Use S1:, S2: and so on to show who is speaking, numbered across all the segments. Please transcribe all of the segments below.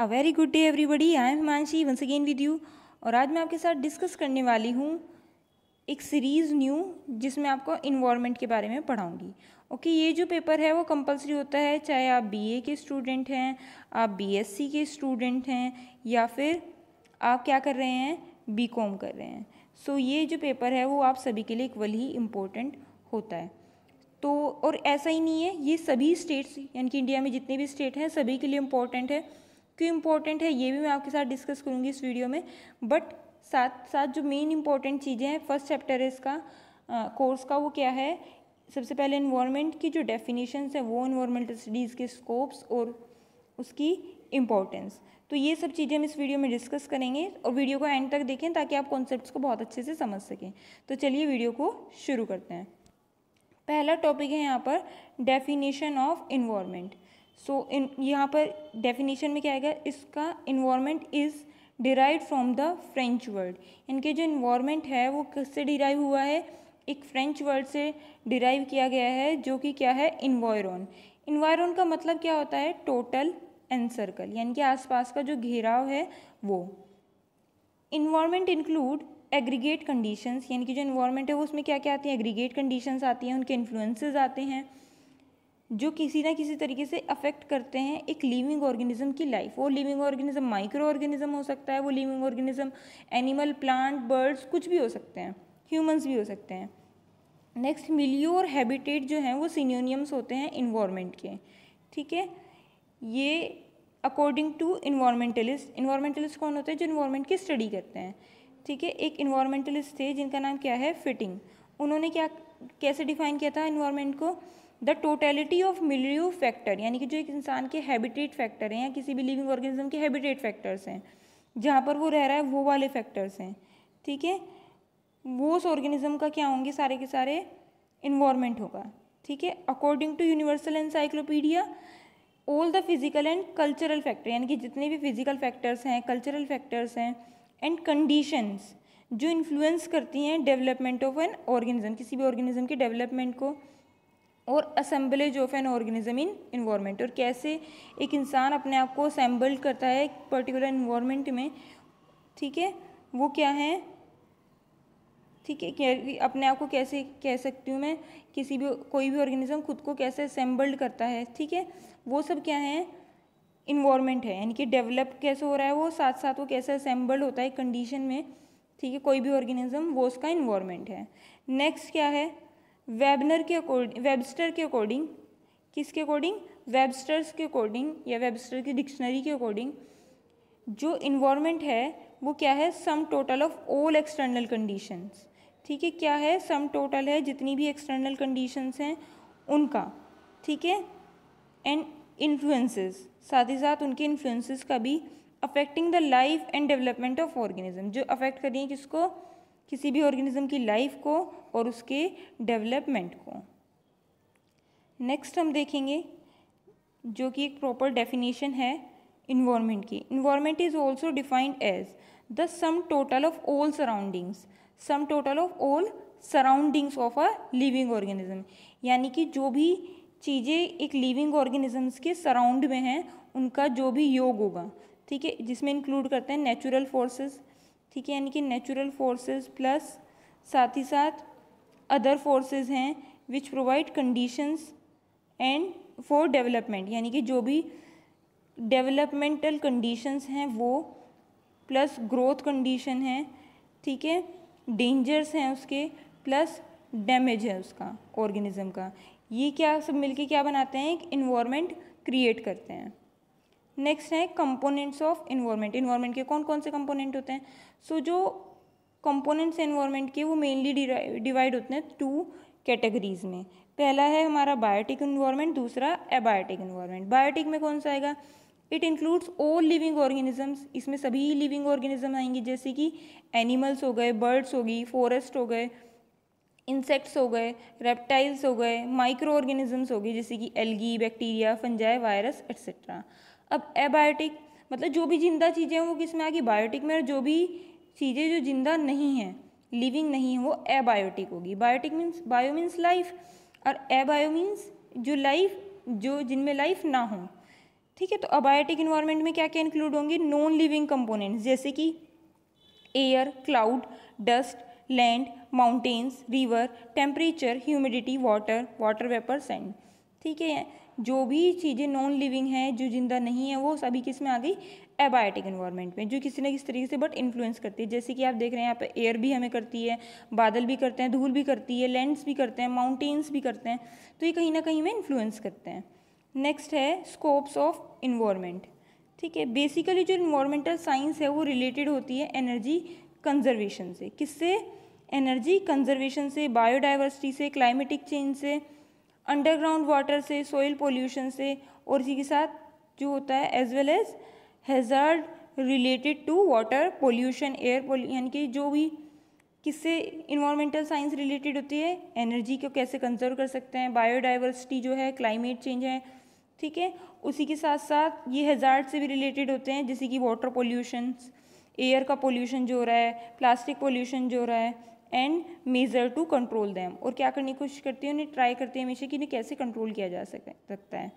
S1: a very good day everybody I am Himanshi once again with you और आज मैं आपके साथ डिस्कस करने वाली हूँ एक सीरीज़ न्यू जिसमें आपको इन्वायरमेंट के बारे में पढ़ाऊँगी ओके ये जो पेपर है वो कंपलसरी होता है चाहे आप बीए के स्टूडेंट हैं आप बीएससी के स्टूडेंट हैं या फिर आप क्या कर रहे हैं बीकॉम कर रहे हैं सो so, ये जो पेपर है वो आप सभी के लिए इक्वल ही इम्पोर्टेंट होता है तो और ऐसा ही नहीं है ये सभी स्टेट्स यानी कि इंडिया में जितने भी स्टेट हैं सभी के लिए इम्पोर्टेंट है क्यों इम्पोर्टेंट है ये भी मैं आपके साथ डिस्कस करूँगी इस वीडियो में बट साथ साथ जो मेन इंपॉर्टेंट चीज़ें हैं फर्स्ट चैप्टर है इसका कोर्स का वो क्या है सबसे पहले इन्वायरमेंट की जो डेफिनेशंस है वो इन्वायरमेंटल स्टडीज़ के स्कोप्स और उसकी इम्पोर्टेंस तो ये सब चीज़ें हम इस वीडियो में डिस्कस करेंगे और वीडियो को एंड तक देखें ताकि आप कॉन्सेप्ट को बहुत अच्छे से समझ सकें तो चलिए वीडियो को शुरू करते हैं पहला टॉपिक है यहाँ पर definition of environment so in यहाँ पर डेफिनेशन में क्या आएगा इसका environment is derive from the French word इनके जो इन्वामेंट है वो किससे डिराइव हुआ है एक फ्रेंच वर्ड से डिराइव किया गया है जो कि क्या है इन्वायरन इन्वायरन का मतलब क्या होता है टोटल एनसर्कल सर्कल यानी कि आसपास का जो घेराव है वो इन्वामेंट इंक्लूड एग्रीगेट कंडीशंस यानी कि जो इन्वायरमेंट है वो उसमें क्या क्या आती हैं एग्रीगेट कंडीशंस आती हैं उनके इन्फ्लुएंसेस आते हैं जो किसी ना किसी तरीके से अफेक्ट करते हैं एक लिविंग ऑर्गेनिज्म की लाइफ वो लिविंग ऑर्गेनिज्म माइक्रो ऑर्गेनिज्म हो सकता है वो living organism animal plant birds कुछ भी हो सकते हैं ह्यूमंस भी हो सकते हैं नेक्स्ट मिलियो और हैबिटेट जो हैं वो सीनियोनियम्स होते हैं इन्वामेंट के ठीक है ये अकॉर्डिंग टू इन्वामेंटलिस्ट इन्वामेंटलिस्ट कौन होते हैं जो इन्वामेंट की स्टडी करते हैं ठीक है एक इन्वामेंटलिस्ट थे जिनका नाम क्या है फिटिंग उन्होंने क्या कैसे डिफाइन किया था इन्वामेंट को the totality of milieu factor यानी कि जो एक इंसान के हैबिटेट फैक्टर हैं या किसी भी लिविंग ऑर्गेनिज्म के हैबिटेट फैक्टर्स हैं जहाँ पर वो रह रहा है वो वाले फैक्टर्स हैं ठीक है वो उस ऑर्गेनिज्म का क्या होंगे सारे के सारे इन्वामेंट होगा ठीक है according to universal encyclopedia all the physical and cultural factor यानी कि जितने भी फिजिकल फैक्टर्स हैं कल्चरल फैक्टर्स हैं एंड कंडीशंस जो इन्फ्लुएंस करती हैं डेवलपमेंट ऑफ एन ऑर्गेनिज्म किसी भी ऑर्गेनिज्म के डेवलपमेंट को और assemblage of an organism in environment और कैसे एक इंसान अपने आप को असम्बल करता है एक पर्टिकुलर इन्वामेंट में ठीक है वो क्या है ठीक है अपने आप को कैसे कह सकती हूँ मैं किसी भी कोई भी ऑर्गेनिज्म खुद को कैसे असेंबल्ड करता है ठीक है वो सब क्या है इन्वामेंट है यानी कि डेवलप कैसे हो रहा है वो साथ साथ वो कैसे असेंबल्ड होता है कंडीशन में ठीक है कोई भी ऑर्गेनिज्म वो उसका इन्वामेंट है नेक्स्ट क्या है वेबनर के अकॉर्डिंग वेबस्टर के अकॉर्डिंग किसके अकॉर्डिंग वेबस्टर्स के अकॉर्डिंग या वेबस्टर की डिक्शनरी के अकॉर्डिंग जो इन्वायरमेंट है वो क्या है sum total of all external conditions ठीक है क्या है सम टोटल है जितनी भी एक्सटर्नल कंडीशंस हैं उनका ठीक है एंड इन्फ्लुएंसेस साथ ही साथ उनके इन्फ्लुएंसेस का भी affecting the life and development of organism जो अफेक्ट करिए किसको किसी भी ऑर्गेनिज्म की लाइफ को और उसके डेवलपमेंट को नेक्स्ट हम देखेंगे जो कि एक प्रॉपर डेफिनेशन है इन्वायरमेंट की environment is also defined as the sum total of all surroundings sum total of all surroundings of a living organism यानी कि जो भी चीज़ें एक लिविंग ऑर्गेनिजम्स के सराउंड में हैं उनका जो भी योग होगा ठीक है जिसमें इंक्लूड करते हैं नेचुरल फोर्सेस ठीक है यानी कि नेचुरल फोर्सेस प्लस साथ ही साथ अदर फोर्सेस हैं which provide conditions and for development यानी कि जो भी डेवलपमेंटल कंडीशंस हैं वो प्लस ग्रोथ कंडीशन है ठीक है डेंजर्स हैं उसके प्लस डैमेज है उसका ऑर्गेनिज्म का ये क्या सब मिलके क्या बनाते हैं एक इन्वायरमेंट क्रिएट करते हैं नेक्स्ट है कंपोनेंट्स ऑफ इन्वायरमेंट इन्वायरमेंट के कौन कौन से कंपोनेंट होते हैं सो so, जो कंपोनेंट्स इन्वायरमेंट के वो मेनली डिवाइड होते हैं टू कैटेगरीज में पहला है हमारा बायोटिक इन्वायरमेंट दूसरा एबायोटिक इन्वायरमेंट बायोटिक में कौन सा आएगा it includes all living organisms इसमें सभी लिविंग ऑर्गेनिज्म आएंगे जैसे कि एनिमल्स हो गए बर्ड्स हो गई फॉरेस्ट हो गए इंसेक्ट्स हो गए रेप्टाइल्स हो गए माइक्रो ऑर्गेनिजम्स हो गए जैसे कि algae bacteria fungi virus etcetera अब एबायोटिक मतलब जो भी जिंदा चीज़ें हैं वो किस में आ गई बायोटिक में और जो भी चीज़ें जो जिंदा नहीं हैं लिविंग नहीं है वो एबायोटिक होगी biotic means bio means life और एबायो मीन्स जो लाइफ जो जिनमें लाइफ ना हो ठीक है तो अबायोटिक इन्वायरमेंट में क्या क्या इंक्लूड होंगे नॉन लिविंग कंपोनेंट्स जैसे कि air cloud dust land mountains river temperature humidity water water vapour sand ठीक है जो भी चीज़ें नॉन लिविंग हैं जो जिंदा नहीं है वो सभी किस में आ गई एबायोटिक इन्वायरमेंट में जो किसी न किसी तरीके से बट इन्फ्लुएंस करती है जैसे कि आप देख रहे हैं यहाँ पर एयर भी हमें करती है बादल भी करते हैं धूल भी करती है लैंड्स भी करते हैं माउंटेन्स भी करते हैं तो ये कहीं ना कहीं में इन्फ्लुएंस करते हैं नेक्स्ट है स्कोप्स ऑफ इन्वायरमेंट ठीक है बेसिकली जो इन्वायरमेंटल साइंस है वो रिलेटेड होती है एनर्जी कंजर्वेशन से किससे एनर्जी कंजर्वेशन से बायोडाइवर्सिटी से क्लाइमेटिक चेंज से अंडरग्राउंड वाटर से सॉइल पोल्यूशन से और इसी के साथ जो होता है as well as hazard related to water pollution air पोल्यू यानी कि जो भी किससे इन्वायरमेंटल साइंस रिलेटेड होती है एनर्जी को कैसे कंजर्व कर सकते हैं बायोडाइवर्सिटी जो है क्लाइमेट चेंज है ठीक है उसी के साथ साथ ये हेजार्ड से भी रिलेटेड होते हैं जैसे कि वाटर पोल्यूशन एयर का पोल्यूशन जो हो रहा है प्लास्टिक पोल्यूशन जो हो रहा है and measure to control them और क्या करने की कोशिश करती है उन्हें ट्राई करती है हमेशा कि इन्हें कैसे कंट्रोल किया जा सकता है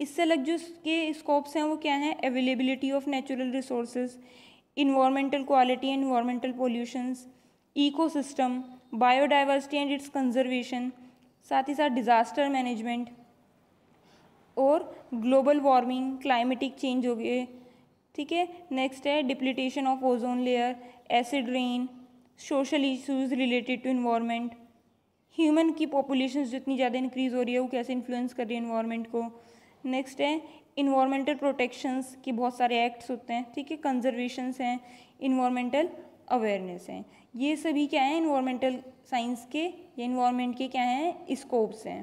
S1: इससे अलग जो इसके स्कोप्स हैं वो क्या हैं availability of natural resource environmental quality and environmental pollutions ecosystem biodiversity and its conservation साथ ही साथ डिज़ास्टर मैनेजमेंट और ग्लोबल वार्मिंग क्लाइमेटिक चेंज हो गए ठीक है नेक्स्ट है depletion of ozone layer acid rain social issues related to environment human की पॉपुलेशन जितनी ज़्यादा इंक्रीज़ हो रही है वो कैसे इन्फ्लुएंस कर रही है इन्वायरमेंट को नेक्स्ट है इन्वायरमेंटल प्रोटेक्शंस के बहुत सारे एक्ट्स होते हैं ठीक है कंजर्वेशंस हैं इन्वायरमेंटल अवेयरनेस हैं ये सभी क्या हैं इन्वायरमेंटल साइंस के या इन्वायरमेंट के क्या हैं स्कोप्स हैं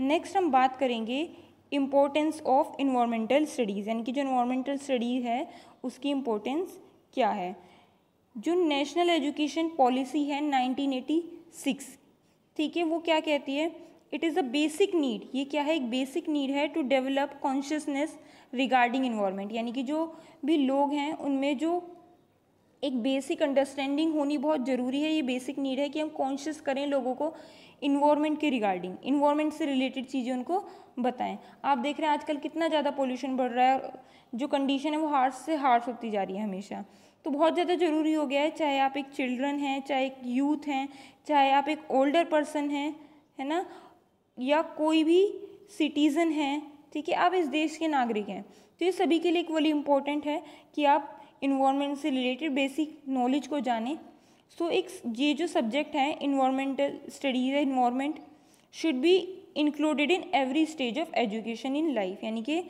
S1: नेक्स्ट हम बात करेंगे इम्पोर्टेंस ऑफ इन्वायरमेंटल स्टडीज़ यानी कि जो इन्वायरमेंटल स्टडीज़ है उसकी इम्पोर्टेंस क्या है जो नेशनल एजुकेशन पॉलिसी है 1986 ठीक है वो क्या कहती है it is a basic need ये क्या है एक बेसिक नीड है to develop consciousness regarding environment यानी कि जो भी लोग हैं उनमें जो एक बेसिक अंडरस्टैंडिंग होनी बहुत ज़रूरी है ये बेसिक नीड है कि हम कॉन्शियस करें लोगों को इन्वायरमेंट के रिगार्डिंग इन्वायरमेंट से रिलेटेड चीज़ें उनको बताएं आप देख रहे हैं आजकल कितना ज़्यादा पोल्यूशन बढ़ रहा है और जो कंडीशन है वो हार्ड से हार्ड होती जा रही है हमेशा तो बहुत ज़्यादा ज़रूरी हो गया है चाहे आप एक चिल्ड्रन हैं चाहे एक यूथ हैं चाहे आप एक ओल्डर पर्सन हैं है ना या कोई भी सिटीज़न है ठीक है आप इस देश के नागरिक हैं तो ये सभी के लिए इक्वली इम्पोर्टेंट है कि आप इन्वामेंट से रिलेटेड बेसिक नॉलेज को जानें सो so, एक ये जो सब्जेक्ट है इन्वामेंटल स्टडीज़ है environment should be included in every stage of education in life यानी कि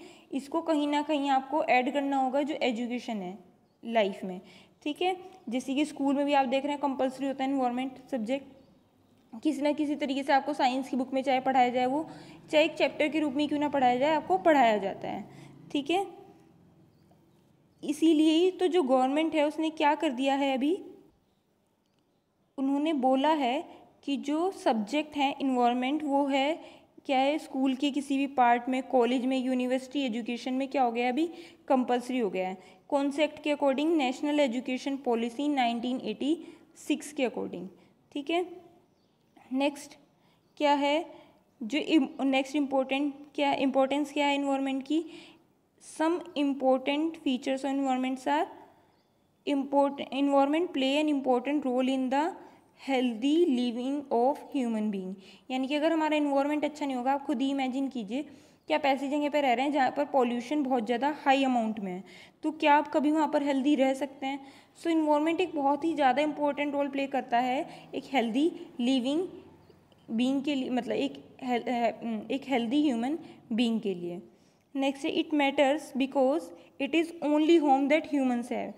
S1: इसको कहीं ना कहीं आपको ऐड करना होगा जो एजुकेशन है लाइफ में ठीक है जैसे कि स्कूल में भी आप देख रहे हैं कंपलसरी होता है इन्वायरमेंट सब्जेक्ट किसी ना किसी तरीके से आपको साइंस की बुक में चाहे पढ़ाया जाए वो चाहे एक चैप्टर के रूप में क्यों ना पढ़ाया जाए आपको पढ़ाया जाता है ठीक है इसीलिए ही तो जो गवर्नमेंट है उसने क्या कर दिया है अभी उन्होंने बोला है कि जो सब्जेक्ट हैं इन्वायरमेंट वो है क्या है स्कूल के किसी भी पार्ट में कॉलेज में यूनिवर्सिटी एजुकेशन में क्या हो गया अभी कंपलसरी हो गया है कॉन्सेप्ट के अकॉर्डिंग नेशनल एजुकेशन पॉलिसी 1986 के अकॉर्डिंग ठीक है नेक्स्ट क्या है जो नेक्स्ट इम्पोर्टेंट क्या इम्पोर्टेंस क्या है इन्वायरमेंट की some important features of environments are import environment play an important role in the healthy living of human being यानी कि अगर हमारा इन्वायरमेंट अच्छा नहीं होगा आप खुद ही इमेजिन कीजिए कि आप ऐसी जगह पर रह रहे हैं जहाँ पर पॉल्यूशन बहुत ज़्यादा हाई अमाउंट में है तो क्या आप कभी वहाँ पर हेल्दी रह सकते हैं सो so, इन्वायरमेंट एक बहुत ही ज़्यादा इंपॉर्टेंट रोल प्ले करता है एक हेल्दी लिविंग बींग के लिए मतलब एक हम्म, एक हेल्दी ह्यूमन बींग के लिए next it matters because it is only home that humans have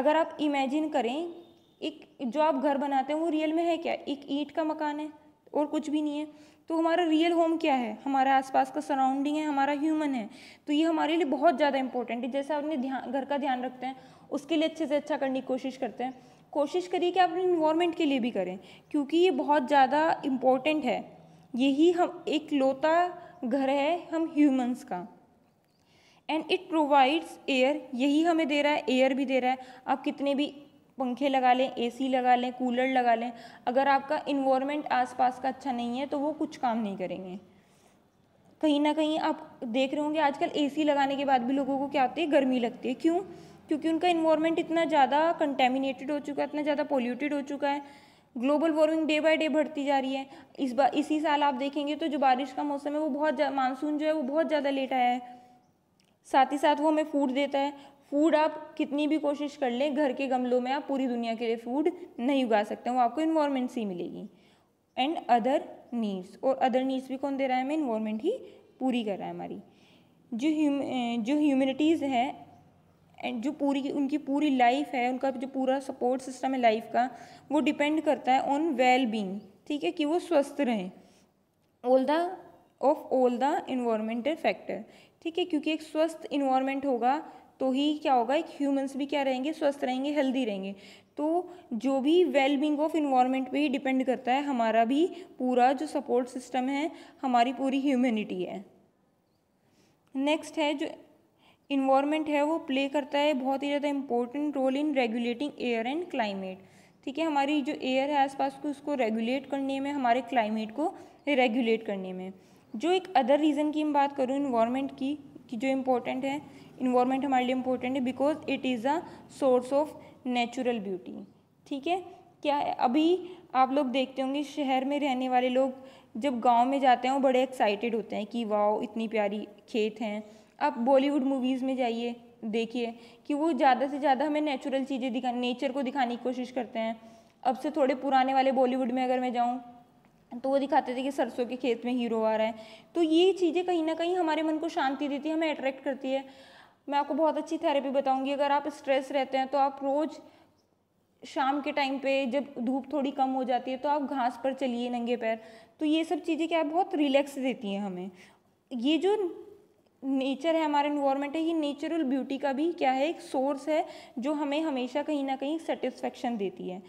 S1: अगर आप इमेजिन करें एक जो आप घर बनाते हैं वो रियल में है क्या एक ईंट का मकान है और कुछ भी नहीं है तो हमारा रियल होम क्या है हमारा आसपास का सराउंडिंग है हमारा ह्यूमन है तो ये हमारे लिए बहुत ज़्यादा इंपॉर्टेंट है जैसे आप अपने ध्यान घर का ध्यान रखते हैं उसके लिए अच्छे से अच्छा करने की कोशिश करते हैं कोशिश करिए कि आप अपने इन्वायरमेंट के लिए भी करें क्योंकि ये बहुत ज़्यादा इम्पोर्टेंट है यही हम एक लोता घर है हम ह्यूमन्स का एंड इट प्रोवाइड्स एयर यही हमें दे रहा है एयर भी दे रहा है आप कितने भी पंखे लगा लें एसी लगा लें कूलर लगा लें अगर आपका इन्वामेंट आसपास का अच्छा नहीं है तो वो कुछ काम नहीं करेंगे कहीं ना कहीं आप देख रहे होंगे आजकल एसी लगाने के बाद भी लोगों को क्या होती है गर्मी लगती है क्यों क्योंकि उनका इन्वामेंट इतना ज़्यादा कंटेमिनेटेड हो चुका है इतना ज़्यादा पोल्यूटेड हो चुका है global warming day by day बढ़ती जा रही है इस बार इसी साल आप देखेंगे तो जो बारिश का मौसम है वो बहुत मानसून जो है वो बहुत ज़्यादा लेट आया है साथ ही साथ वो हमें फूड देता है फूड आप कितनी भी कोशिश कर लें घर के गमलों में आप पूरी दुनिया के लिए फूड नहीं उगा सकते वो आपको इन्वायरमेंट से ही मिलेगी एंड अदर नीड्स और अदर नीड्स भी कौन दे रहा है हमें इन्वायरमेंट ही पूरी कर रहा है हमारी जो ह्यूम जो ह्यूमिनिटीज़ है एंड जो पूरी उनकी पूरी लाइफ है उनका जो पूरा सपोर्ट सिस्टम है लाइफ का वो डिपेंड करता है ऑन वेल बींग ठीक है कि वो स्वस्थ रहें all the of all the environmental factor ठीक है क्योंकि एक स्वस्थ इन्वामेंट होगा तो ही क्या होगा एक ह्यूमंस भी क्या रहेंगे स्वस्थ रहेंगे हेल्दी रहेंगे तो जो भी वेलबींग ऑफ इन्वायरमेंट पे ही डिपेंड करता है हमारा भी पूरा जो सपोर्ट सिस्टम है हमारी पूरी ह्यूमनिटी है नेक्स्ट है जो इन्वायरमेंट है वो प्ले करता है बहुत ही ज़्यादा important role in regulating air and climate ठीक है हमारी जो एयर है आसपास को उसको रेगुलेट करने में हमारे क्लाइमेट को रेगुलेट करने में जो एक अदर रीज़न की हम बात करूँ इन्वायरमेंट की कि जो इम्पोर्टेंट है इन्वायरमेंट हमारे लिए इम्पोर्टेंट है because it is a source of natural beauty ठीक है क्या है अभी आप लोग देखते होंगे शहर में रहने वाले लोग जब गांव में जाते हैं वो बड़े एक्साइटेड होते हैं कि वाओ इतनी प्यारी खेत हैं आप बॉलीवुड मूवीज़ में जाइए देखिए कि वो ज़्यादा से ज़्यादा हमें नेचुरल चीज़ें दिखा नेचर को दिखाने की कोशिश करते हैं अब से थोड़े पुराने वाले बॉलीवुड में अगर मैं जाऊँ तो वो दिखाते थे कि सरसों के खेत में हीरो आ रहा है तो ये चीज़ें कहीं ना कहीं हमारे मन को शांति देती है हमें अट्रैक्ट करती है मैं आपको बहुत अच्छी थेरेपी बताऊंगी अगर आप स्ट्रेस रहते हैं तो आप रोज़ शाम के टाइम पे जब धूप थोड़ी कम हो जाती है तो आप घास पर चलिए नंगे पैर तो ये सब चीज़ें क्या बहुत रिलैक्स देती हैं हमें ये जो नेचर है हमारा इन्वायरमेंट है ये नेचुरल ब्यूटी का भी क्या है एक सोर्स है जो हमें हमेशा कहीं ना कहीं सेटिस्फेक्शन देती है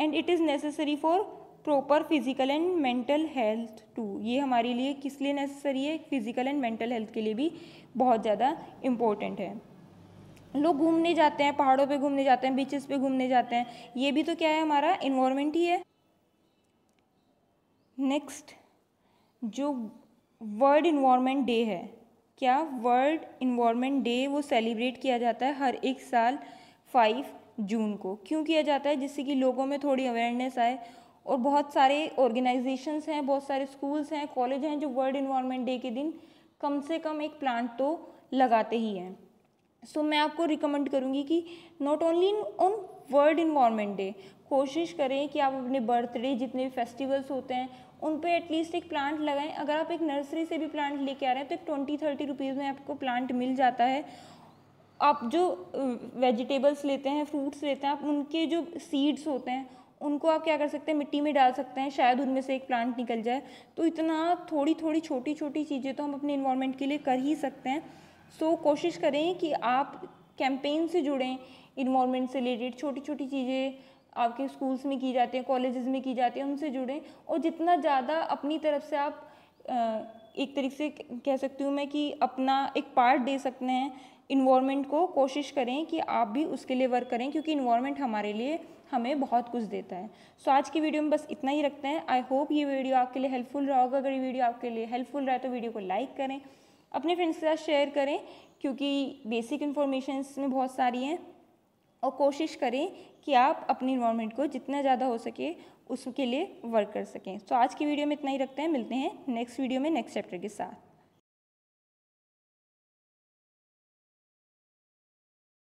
S1: and it is necessary for proper physical and mental health too ये हमारे लिए किस लिए नेसेसरी है फिजिकल एंड मेंटल हेल्थ के लिए भी बहुत ज़्यादा इम्पोर्टेंट है लोग घूमने जाते हैं पहाड़ों पे घूमने जाते हैं बीचेस पे घूमने जाते हैं ये भी तो क्या है हमारा इन्वामेंट ही है नेक्स्ट जो वर्ल्ड इन्वायरमेंट डे है क्या वर्ल्ड इन्वामेंट डे वो सेलिब्रेट किया जाता है हर एक साल फाइव जून को क्यों किया जाता है जिससे कि लोगों में थोड़ी अवेयरनेस आए और बहुत सारे ऑर्गेनाइजेशंस हैं बहुत सारे स्कूल्स हैं कॉलेज हैं जो वर्ल्ड इन्वायरमेंट डे के दिन कम से कम एक प्लांट तो लगाते ही हैं सो so, मैं आपको रिकमेंड करूँगी कि not only in on world environment day कोशिश करें कि आप अपने बर्थडे जितने भी फेस्टिवल्स होते हैं उन पे एटलीस्ट एक प्लांट लगाएं अगर आप एक नर्सरी से भी प्लांट लेके आ रहे हैं तो एक ट्वेंटी थर्टी रुपीज़ में आपको प्लांट मिल जाता है आप जो वेजिटेबल्स लेते हैं फ्रूट्स लेते हैं आप उनके जो सीड्स होते हैं उनको आप क्या कर सकते हैं मिट्टी में डाल सकते हैं शायद उनमें से एक प्लांट निकल जाए तो इतना थोड़ी थोड़ी छोटी छोटी चीज़ें तो हम अपने इन्वायरमेंट के लिए कर ही सकते हैं सो so, कोशिश करें कि आप कैंपेन से जुड़ें इन्वायरमेंट से रिलेटेड छोटी छोटी चीज़ें आपके स्कूल्स में की जाती हैं कॉलेज में की जाती हैं उनसे जुड़ें और जितना ज़्यादा अपनी तरफ से आप एक तरीके से कह सकती हूँ मैं कि अपना एक पार्ट दे सकते हैं इन्वामेंट को कोशिश करें कि आप भी उसके लिए वर्क करें क्योंकि इन्वामेंट हमारे लिए हमें बहुत कुछ देता है सो so, आज की वीडियो में बस इतना ही रखते हैं आई होप ये वीडियो आपके लिए हेल्पफुल रहा होगा अगर ये वीडियो आपके लिए हेल्पफुल रहा है तो वीडियो को लाइक करें अपने फ्रेंड्स के साथ शेयर करें क्योंकि बेसिक इन्फॉर्मेशन इसमें बहुत सारी हैं और कोशिश करें कि आप अपनी इन्वायरमेंट को जितना ज़्यादा हो सके उसके लिए वर्क कर सकें सो so, आज की वीडियो में इतना ही रखते हैं मिलते हैं नेक्स्ट वीडियो में नेक्स्ट चैप्टर के साथ